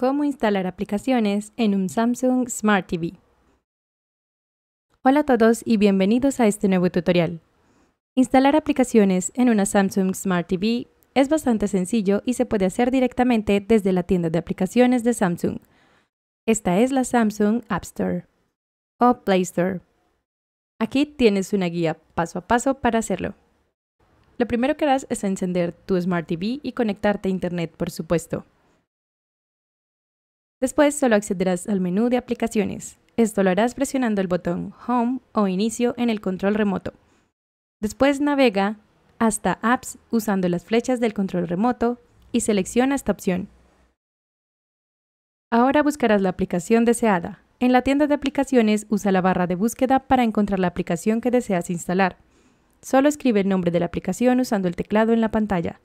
cómo instalar aplicaciones en un Samsung Smart TV. Hola a todos y bienvenidos a este nuevo tutorial. Instalar aplicaciones en una Samsung Smart TV es bastante sencillo y se puede hacer directamente desde la tienda de aplicaciones de Samsung. Esta es la Samsung App Store o Play Store. Aquí tienes una guía paso a paso para hacerlo. Lo primero que harás es encender tu Smart TV y conectarte a Internet, por supuesto. Después solo accederás al menú de aplicaciones. Esto lo harás presionando el botón Home o Inicio en el control remoto. Después navega hasta Apps usando las flechas del control remoto y selecciona esta opción. Ahora buscarás la aplicación deseada. En la tienda de aplicaciones usa la barra de búsqueda para encontrar la aplicación que deseas instalar. Solo escribe el nombre de la aplicación usando el teclado en la pantalla.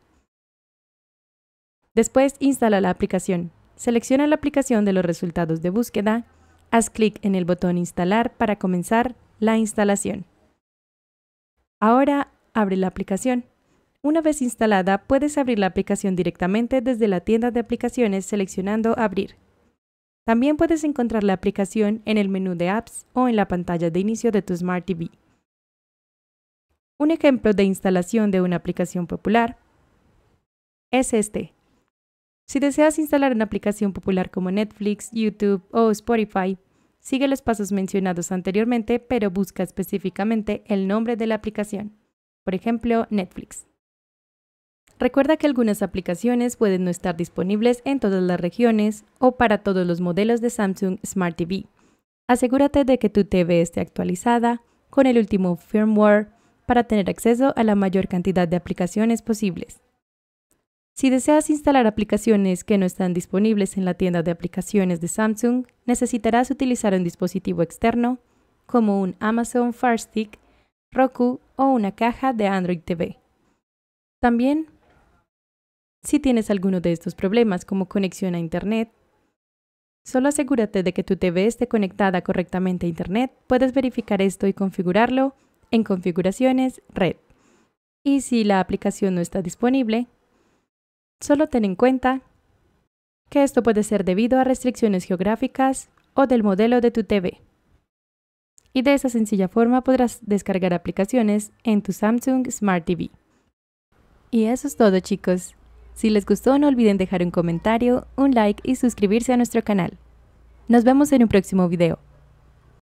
Después instala la aplicación. Selecciona la aplicación de los resultados de búsqueda, haz clic en el botón Instalar para comenzar la instalación. Ahora abre la aplicación. Una vez instalada, puedes abrir la aplicación directamente desde la tienda de aplicaciones seleccionando Abrir. También puedes encontrar la aplicación en el menú de Apps o en la pantalla de inicio de tu Smart TV. Un ejemplo de instalación de una aplicación popular es este. Si deseas instalar una aplicación popular como Netflix, YouTube o Spotify, sigue los pasos mencionados anteriormente, pero busca específicamente el nombre de la aplicación, por ejemplo, Netflix. Recuerda que algunas aplicaciones pueden no estar disponibles en todas las regiones o para todos los modelos de Samsung Smart TV. Asegúrate de que tu TV esté actualizada con el último firmware para tener acceso a la mayor cantidad de aplicaciones posibles. Si deseas instalar aplicaciones que no están disponibles en la tienda de aplicaciones de Samsung, necesitarás utilizar un dispositivo externo, como un Amazon Fire Stick, Roku o una caja de Android TV. También, si tienes alguno de estos problemas como conexión a Internet, solo asegúrate de que tu TV esté conectada correctamente a Internet. Puedes verificar esto y configurarlo en Configuraciones Red. Y si la aplicación no está disponible, Solo ten en cuenta que esto puede ser debido a restricciones geográficas o del modelo de tu TV. Y de esa sencilla forma podrás descargar aplicaciones en tu Samsung Smart TV. Y eso es todo chicos. Si les gustó no olviden dejar un comentario, un like y suscribirse a nuestro canal. Nos vemos en un próximo video.